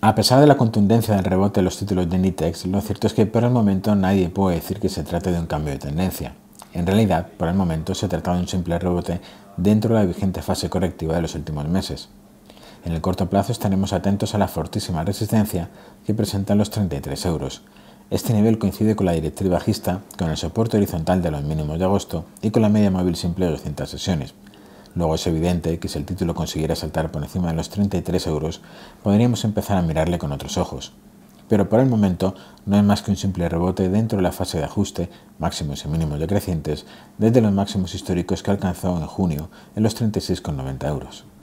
A pesar de la contundencia del rebote de los títulos de Nitex, lo cierto es que por el momento nadie puede decir que se trate de un cambio de tendencia. En realidad, por el momento se trata de un simple rebote dentro de la vigente fase correctiva de los últimos meses. En el corto plazo estaremos atentos a la fortísima resistencia que presentan los 33 euros. Este nivel coincide con la directriz bajista, con el soporte horizontal de los mínimos de agosto y con la media móvil simple de 200 sesiones. Luego es evidente que si el título consiguiera saltar por encima de los 33 euros, podríamos empezar a mirarle con otros ojos. Pero por el momento no es más que un simple rebote dentro de la fase de ajuste, máximos y mínimos decrecientes, desde los máximos históricos que alcanzó en junio en los 36,90 euros.